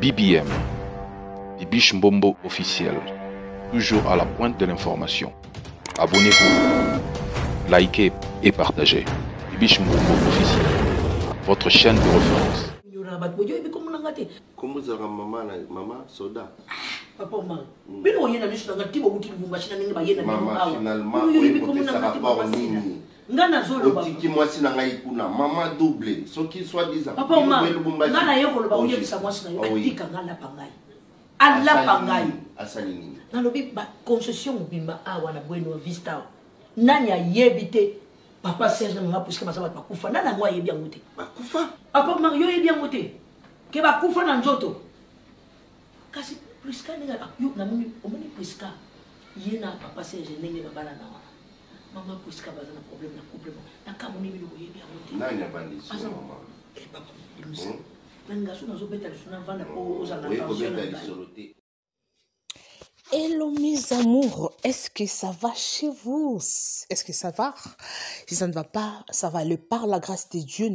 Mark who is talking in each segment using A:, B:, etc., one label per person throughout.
A: BBM, Bibiche Mbombo officiel, toujours à la pointe de l'information. Abonnez-vous, likez et partagez. Bibiche Mbombo officiel, votre chaîne de référence. nga nazolobotiki mwasi na ngai kuna mama double soki swadisanga na ye koloba oyebisa mwasi na yo atika nga lapa ngai alapa ngai asali nini nalobi baconcession mobimba awa na bweno vista awa nani ayebi te papa serge nanga puiske baza bato bakufa nani yango ayebi yango te bakufa papa mario oyebi yango te ke bakufa na nzoto kasi priska ndenge ah, namoni priska ye na papa serge ndenge babala nawa mama ko sika baza na problème na couple mo na kamo ni biloko yebi yango te nani abandisi mama eh papa bimusa na ngaso nazobeta lisolo na vanda po ozala na tension na ngai Hello mes amours, est-ce que ça va chez vous Est-ce que ça va Si ça ne va pas, ça va aller par la grâce de Dieu.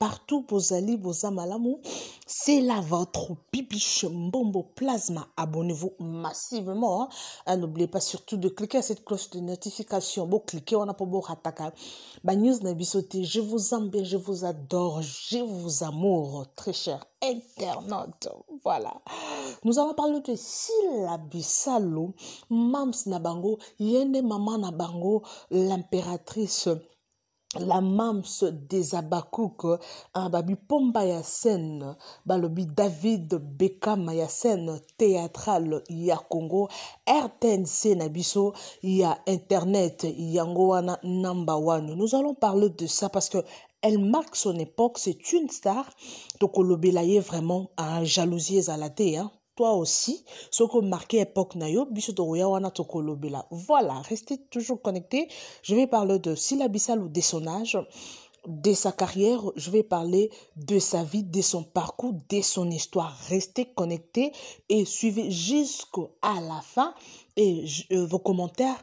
A: partout, vos allez vos l'amour. c'est là votre bibiche bombo plasma. Abonnez-vous massivement. Hein. Ah, n'oubliez pas surtout de cliquer à cette cloche de notification. Bon, cliquez, on a pas beau rattaquer. Bah news je vous aime bien, je vous adore, je vous amour, très cher internautes. Voilà. Nous allons parler de syllabus bisalo mams nabango, yende maman nabango, l'impératrice la mams des abakouk babi pomba ya balobi david bekama ya théâtral ya congo rtnc na biso ya internet yangoana number one nous allons parler de ça parce que elle marque son époque, c'est une star. Donc, est vraiment à hein, jalousie et hein. Toi aussi, ce que marqué époque nayo, wana Voilà, restez toujours connectés. Je vais parler de Bissal ou âge, de sa carrière, je vais parler de sa vie, de son parcours, de son histoire. Restez connectés et suivez jusqu'à la fin et euh, vos commentaires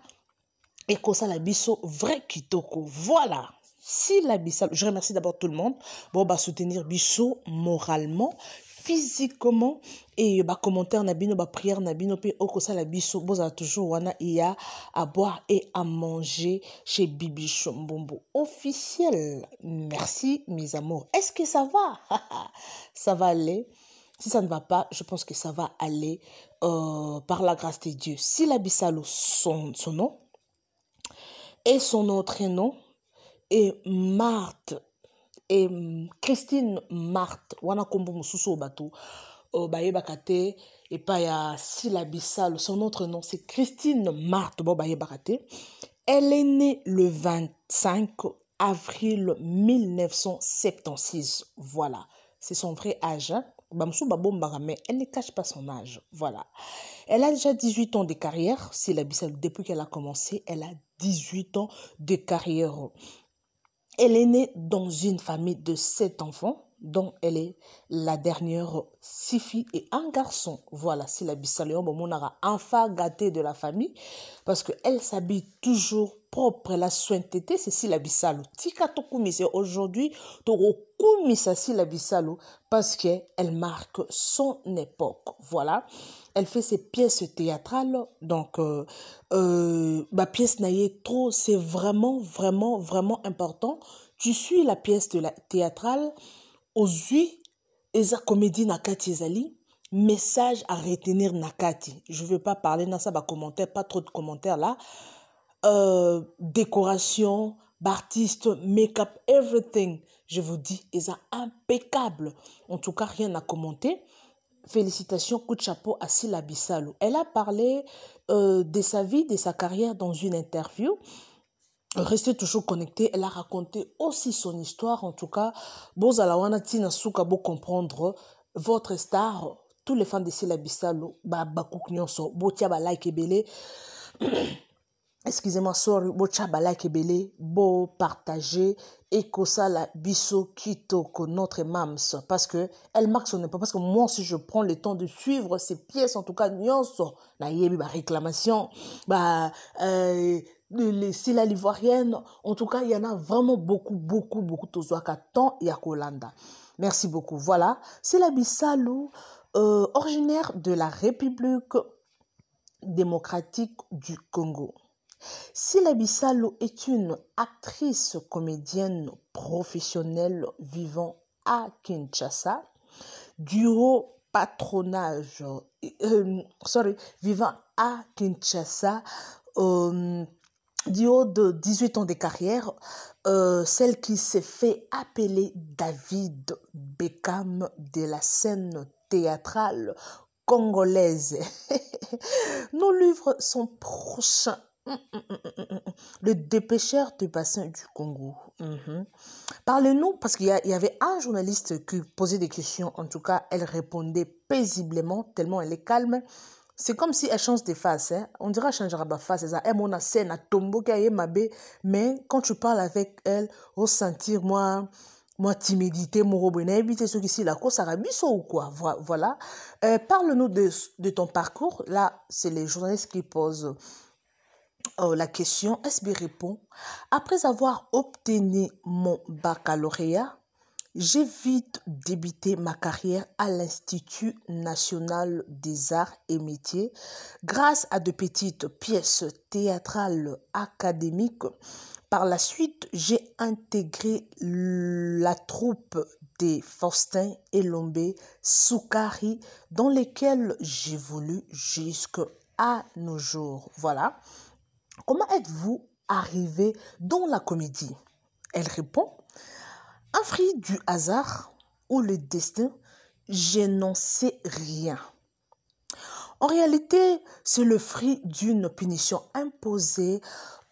A: et ça la biso vrai kitoko. Voilà. Si la je remercie d'abord tout le monde. Bon, bah, soutenir Bissot moralement, physiquement et bah commentaire bah, prière prière na ça, la okosala vous a toujours wana à boire et à manger chez Bibi bombo officiel merci mes amours est-ce que ça va ça va aller si ça ne va pas je pense que ça va aller euh, par la grâce de Dieu si la Bissalo son, son nom et son autre nom et Marthe et mm, Christine Marthe wana kombo bato baye te et ya son autre nom c'est Christine Marthe bon bayebaka elle est née le 25 avril 1976 voilà c'est son vrai âge hein. bah, bah, bah, mais elle ne cache pas son âge. Voilà. Elle a déjà 18 ans de carrière. C'est la Depuis qu'elle a commencé, elle a 18 ans de carrière. Elle est née dans une famille de sept enfants donc, elle est la dernière six filles et un garçon. Voilà, c'est la bisalion, mon enfant gâté de la famille, parce qu'elle s'habille toujours propre, la sointeté, c'est si la Tika tokumi, c'est aujourd'hui, tokumi, c'est si la bisalo, parce qu'elle marque son époque. Voilà. Elle fait ses pièces théâtrales, donc, euh, euh, ma pièce naïe trop, c'est vraiment, vraiment, vraiment important. Tu suis la pièce de la théâtrale, Aujourd'hui, esa comédie Nakati ezali message à retenir Nakati. Je Je veux pas parler dans ça bah, commentaire, pas trop de commentaires là. Euh, décoration, artiste, make-up, everything. Je vous dis, esa impeccable. En tout cas, rien à commenter. Félicitations, coup de chapeau à Sila Bissalo. Elle a parlé euh, de sa vie, de sa carrière dans une interview restez toujours connectés. Elle a raconté aussi son histoire. En tout cas, Bozalawana Tina pour comprendre votre star. Tous les fans de Sela bah Bakouk Nyonso, Botia Balai Ebele. Excusez-moi, sorry, Botia Balai Kebele, Bo partager et la biso kitoko notre mams parce que elle marque son pas. parce que moi si je prends le temps de suivre ces pièces en tout cas nyonso na yebi ba réclamation bah euh, si la l'ivoirienne. En tout cas, il y en a vraiment beaucoup, beaucoup, beaucoup. Tozwaka tant et Kolanda. Merci beaucoup. Voilà, c'est la Bissalou, euh, originaire de la République démocratique du Congo. la Bissalo est une actrice comédienne professionnelle vivant à Kinshasa, du haut patronage, euh, euh, sorry, vivant à Kinshasa, euh, du haut de 18 ans de carrière, euh, celle qui s'est fait appeler David Beckham de la scène théâtrale congolaise, Nos livres sont prochains. Hum, hum, hum, le dépêcheur du bassin du Congo. Mhm. Parlez-nous, parce qu'il y, avait un journaliste qui posait des questions, en tout cas, elle répondait paisiblement, tellement elle est calme. C'est comme si elle change de face. Hein. On dirait changera de face. Elle mon Mais quand tu parles avec elle, ressentir moi, moi timidité, mon mais c'est ce qui la cause ou quoi. Voilà. Euh, parle-nous de, ton parcours. Là, c'est les journalistes qui posent euh, la question. SB répond. Après avoir obtenu mon baccalauréat, j'ai vite débuté ma carrière à l'Institut national des arts et métiers grâce à de petites pièces théâtrales académiques. Par la suite, j'ai intégré la troupe des Faustin et Lombé Soukari dans lesquelles j'évolue jusqu'à nos jours. Voilà. Comment êtes-vous arrivé dans la comédie Elle répond fruit du hasard ou le destin, je n'en sais rien. En réalité, c'est le fruit d'une punition imposée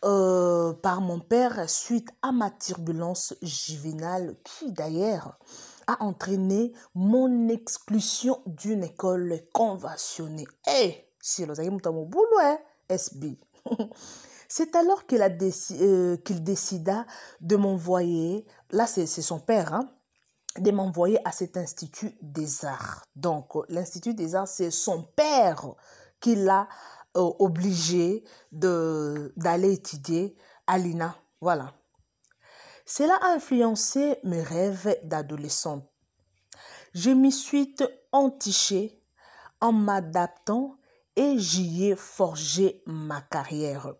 A: euh, par mon père suite à ma turbulence juvénale qui d'ailleurs a entraîné mon exclusion d'une école conventionnée. Eh, si mon boulot, SB. C'est alors euh, qu'il décida de m'envoyer, là c'est son père, hein, de m'envoyer à cet institut des arts. Donc l'institut des arts, c'est son père qui l'a euh, obligé d'aller étudier à l'INA. Voilà. Cela a influencé mes rêves d'adolescent. Je m'y suis entichée en m'adaptant et j'y ai forgé ma carrière.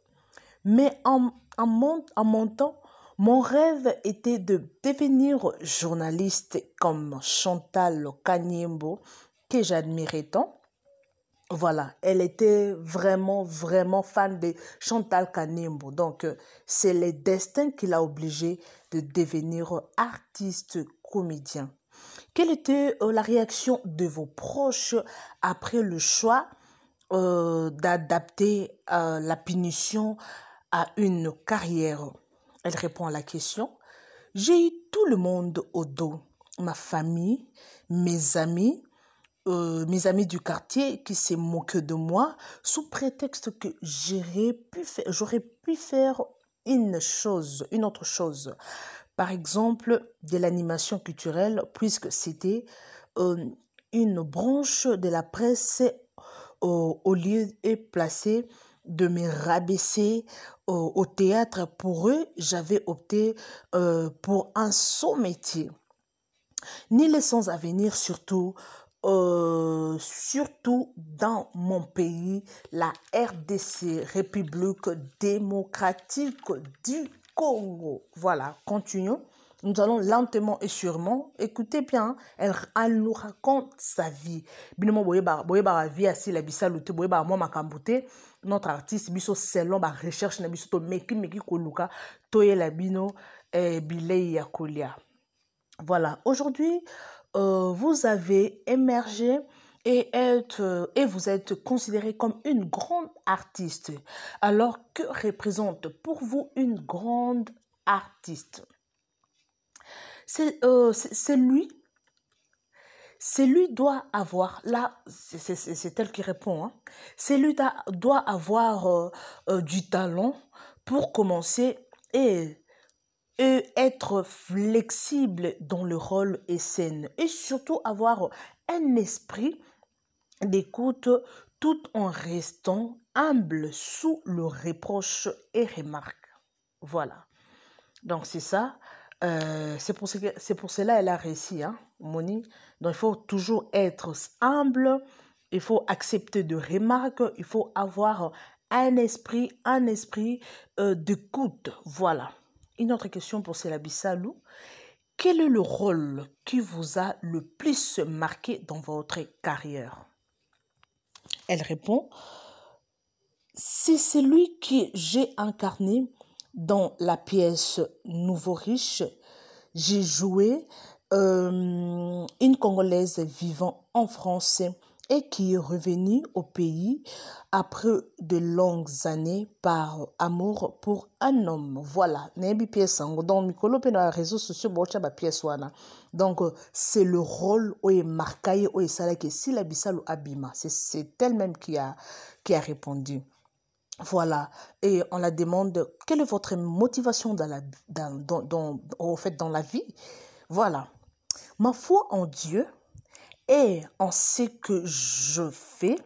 A: Mais en, en, temps, montant, mon rêve était de devenir journaliste comme Chantal Kanimbo que j'admirais tant. Voilà, elle était vraiment, vraiment fan de Chantal Kanimbo Donc, euh, c'est le destin qui l'a obligée de devenir artiste comédien. Quelle était euh, la réaction de vos proches après le choix euh, d'adapter la punition à une carrière Elle répond à la question. J'ai eu tout le monde au dos. Ma famille, mes amis, euh, mes amis du quartier qui se moquaient de moi sous prétexte que j'aurais pu, pu faire une chose, une autre chose. Par exemple, de l'animation culturelle, puisque c'était euh, une branche de la presse euh, au lieu et placée de me rabaisser au théâtre, pour eux, j'avais opté euh, pour un saut métier. Ni les à venir, surtout, euh, surtout dans mon pays, la RDC, République démocratique du Congo. Voilà, continuons. Nous allons lentement et sûrement, écoutez bien, hein. elle, elle nous raconte sa vie. Binomo boyeba boyeba vie assis la bisalute boyeba moi makambute notre artiste biso selon ba recherche na biso to meki meki koluka toyela bino eh, bilei ya kolia. Voilà, aujourd'hui euh, vous avez émergé et, être, euh, et vous êtes considéré comme une grande artiste. Alors que représente pour vous une grande artiste euh, c'est lui, c'est lui doit avoir, là, c'est elle qui répond, hein. c'est lui doit avoir euh, euh, du talent pour commencer et, et, être flexible dans le rôle et scène. Et surtout avoir un esprit d'écoute tout en restant humble sous le reproche et remarque. Voilà. Donc c'est ça. Euh, c'est pour, pour, cela elle a réussi, hein, Moni. Donc, il faut toujours être humble, il faut accepter de remarques, il faut avoir un esprit, un esprit euh, d'écoute. Voilà. Une autre question pour Lou. Quel est le rôle qui vous a le plus marqué dans votre carrière Elle répond, c'est celui que j'ai incarné dans la pièce Nouveau Riche, j'ai joué euh, une Congolaise vivant en France et qui est revenue au pays après de longues années par amour pour un homme. Voilà, Nebi pièce donc réseaux sociaux bah, pièce Donc euh, c'est le rôle où est marqué où est que si la bisalu abima, c'est elle même qui a qui a répondu. Voilà. Et on la demande quelle est votre motivation dans la, au fait, dans la vie. Voilà. Ma foi en Dieu et en ce que je fais,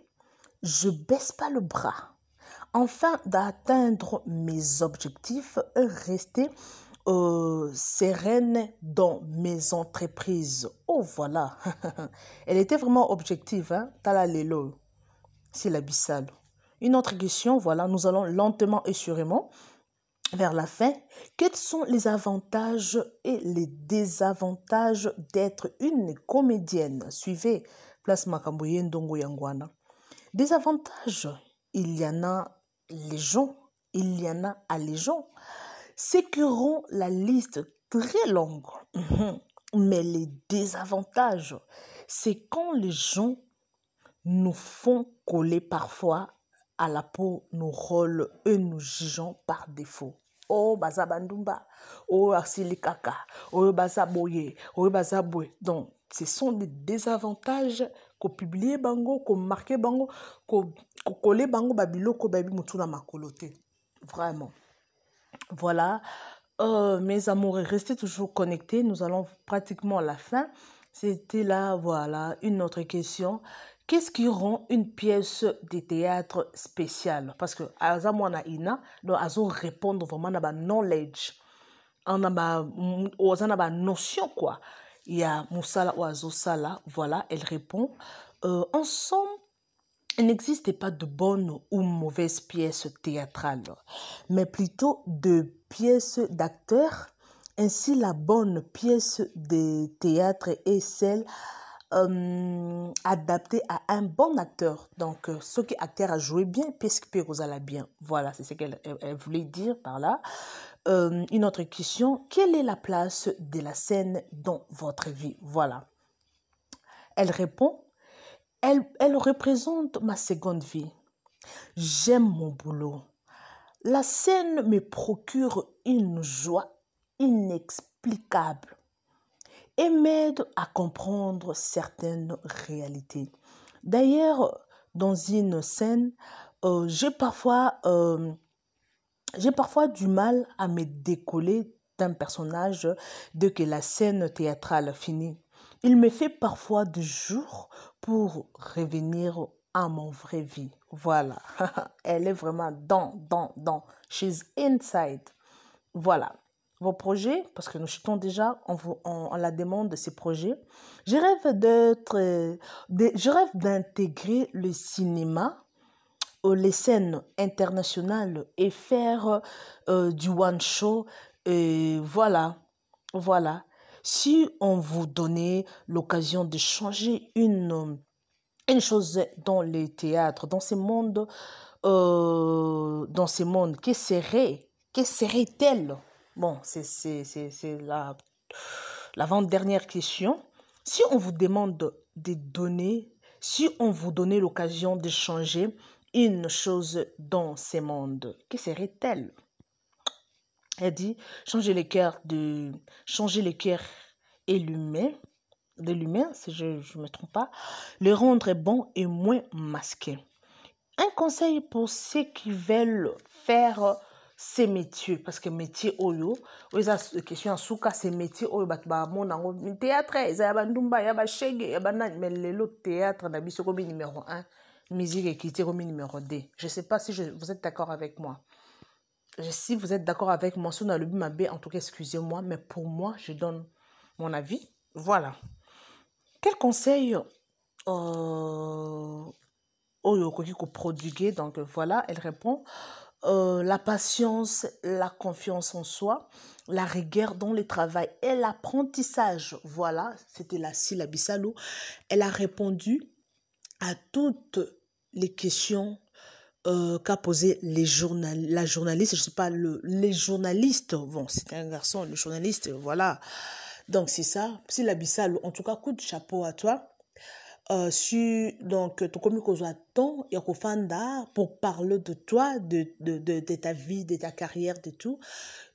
A: je baisse pas le bras. Enfin, d'atteindre mes objectifs rester euh, sereine dans mes entreprises. Oh voilà. Elle était vraiment objective, hein? Talalelo. C'est l'abyssal. Une autre question, voilà, nous allons lentement et sûrement vers la fin. Quels sont les avantages et les désavantages d'être une comédienne Suivez Place Makamboye Ndongo Yangwana. Désavantages, il y en a les gens, il y en a à les gens. Sécurons la liste très longue. Mhm. Mais les désavantages, c'est quand les gens nous font coller parfois à la peau nous rôles et nous jugeons par défaut. Oh, baza bandumba, oh, asilikaka, oh, baza boye, oh, baza boye. Donc, ce sont des désavantages qu'on publie bango, qu'on marque bango, qu'on colle bango, babilo, qu'on babi ma makolote. Vraiment. Voilà. Euh, mes amours, restez toujours connectés. Nous allons pratiquement à la fin. C'était là, voilà, une autre question Qu'est-ce qui rend une pièce de théâtre spéciale Parce que à a ina donc à répondre vraiment à ma knowledge, à ma, oza na ba notion quoi. Il y a Moussala ou azo sala, voilà, elle répond. Euh, en somme, il n'existe pas de bonne ou mauvaise pièce théâtrale, mais plutôt de pièces d'acteurs. Ainsi, la bonne pièce de théâtre est celle euh, adapté à un bon acteur. Donc, euh, ce qui acteur a joué bien, puisque Pérosa l'a bien. Voilà, c'est ce qu'elle voulait dire par là. Euh, une autre question, quelle est la place de la scène dans votre vie Voilà. Elle répond, elle, elle représente ma seconde vie. J'aime mon boulot. La scène me procure une joie inexplicable et m'aide à comprendre certaines réalités. D'ailleurs, dans une scène, euh, j'ai parfois, euh, parfois du mal à me décoller d'un personnage dès que la scène théâtrale finit. Il me fait parfois du jour pour revenir à mon vrai vie. Voilà. Elle est vraiment dans, dans, dans. She's inside. Voilà vos projets, parce que nous chutons déjà en, vous en la demande de ces projets. Je rêve d'être, je rêve d'intégrer le cinéma euh, les scènes internationales et faire euh, du one show. Et voilà, voilà. Si on vous donnait l'occasion de changer une, une chose dans les théâtres, dans ces mondes, euh, dans ces mondes, que serait, que serait-elle? Bon, c'est la, l'avant-dernière question. Si on vous demande des données, si on vous donnait l'occasion de changer une chose dans ce monde, que serait-elle Elle dit changer les cœurs de changer les cœurs et l'humain de l'humain, si je ne me trompe pas, les rendre bons et moins masqués. Un conseil pour ceux qui veulent faire c'est métier parce que métier oyo oza question métiers suka c'est métier oyo bato mon yango théâtre eh, eza ya bandumba ya bashege ya banani mais lot théâtre na biso comme numéro 1 musique équité comme numéro 2 je sais pas si vous êtes d'accord avec moi si vous êtes d'accord avec moi sur le mabe en tout cas excusez-moi mais pour moi je donne mon avis voilà quel conseil euh, oyo okoki produit, donc voilà elle répond euh, la patience, la confiance en soi, la rigueur dans le travail et l'apprentissage. Voilà, c'était la syllabe Elle a répondu à toutes les questions euh, qu'a posé les journal la journaliste, je sais pas, le, les journalistes, bon, c'était un garçon, le journaliste, voilà. Donc c'est ça, syllabe En tout cas, coup de chapeau à toi. Euh, sur donc tokomikozoaton ya fanda pour parler de toi de, de, de, de, ta vie de ta carrière de tout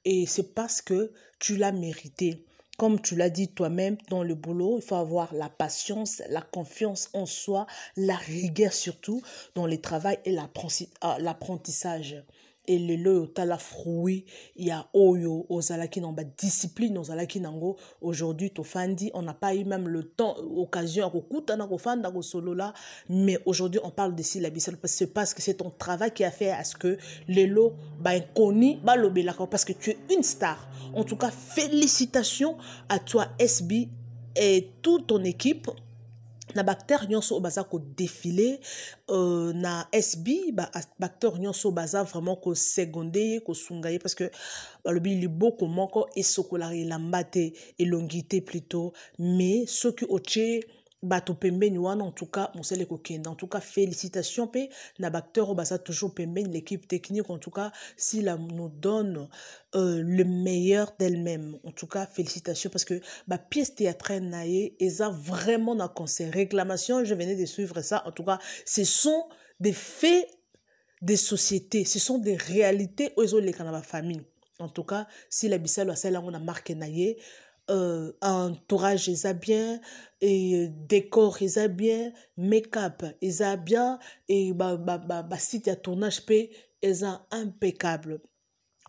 A: et c'est parce que tu l'as mérité comme tu l'as dit toi-même dans le boulot, il faut avoir la patience, la confiance en soi, la rigueur surtout dans le travail et euh, l'apprentissage. elelo oyo otala fruit ya oyo ozalaki na badiscipline ozalaki nango aujourd'hui tofandi on n'a pas eu même le temps occasion ya kokutana kofanda kosolola mais aujourd'hui on parle de sila biso c'est parce que c'est ton travail qui a fait à ce que lelo bakoni balobelaka parce que tu es une star en tout cas félicitations à toi SB et toute ton équipe na baacteur nyonso oyo baza kodefile euh, na sb baacteur nyonso baza vraiment kosegonde ye kosunga ye parce que balobi liboko moko esokolaka elamba te elongi te plutôt mais soki otie bato pembeni wana en tout cas mosala ekokenda en tout cas félicitation mpe na baacteur oyo baza toujours pembeni l'équipe technique en tout cas sila nous donne euh, le meilleur d'elle-même en tout cas félicitation parce que bapièce théâtrale na ye eza vraiment na concert réclamation je venais de suivre ça en tout cas ce sont des faits des sociétés ce sont des réalités oyo ezoleka na bafamille en tout cas sila bisalo asali yango na marke na ye euh, entourage eza bien e décor eza bien makeup eza bien e basite ya tournage mpe eza impeccable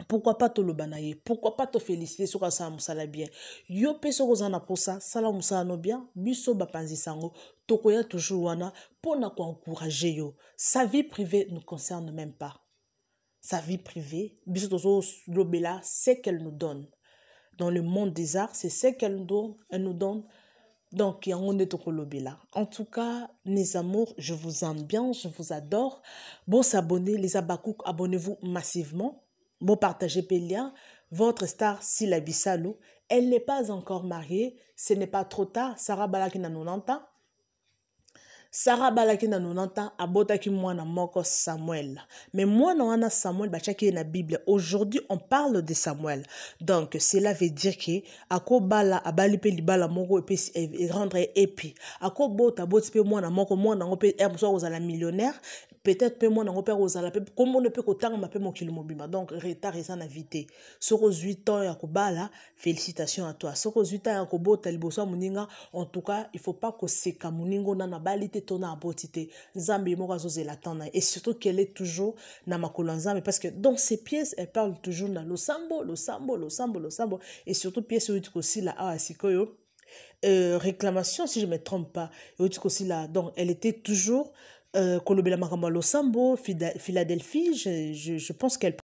A: pourquoi pas toloba na ye pourquoi pas tofélicité soki asala mosala bien yo mpe soki oza na mposa sala mosala no bien biso bapanzisa yango tokoya toujours wana mpona koencourage yo sa vie privée ne concerne même pas sa vie privée biso tozolobela ce qu'elle nous donne dans le monde des arts, c'est ce qu'elle nous donne. Donc, est là En tout cas, mes amours, je vous aime bien, je vous adore. Bon s'abonner, les abakouk, abonnez-vous massivement. Bon partager Pélia. Votre star Sila Bissalou, elle n'est pas encore mariée, ce n'est pas trop tard. Sarah Balakina 90 sara abalaki na 90 ans abotaki mwana moko samuel me mwana wana samuel batiaki ye na bible aujourd'hui on parle de samuel donc cela veut dire ke akobala abali mpe libala moko epesi rendre ye epi akobota aboti mpe mwana moko mwana yango mpe eh, mosu akozala millionnaire peut-être mpe mwana yango mpe akozala mpe kombona mpe kotangama mpe mokili mobima donc retard eza na vi te soki ozwi temps ya kobala félicitation ya toi soki ozwi temps ya kobota liboso ya moninga en tout cas il faut pas koseka moninga ona na bali te to na aboti te nzambe ye moko azozela temps na ye et surtout qu'elle est toujours na makolo ya nzambe parce que donc ces pièces elle parle toujours na losambo losambo losambo losambo et surtout pièce oyo tikosila awa ya sikoyo Euh, réclamation si je ne me trompe pas et aussi là donc elle était toujours Euh, la Makamalo Sambo, Philadelphie, je, je, je pense qu'elle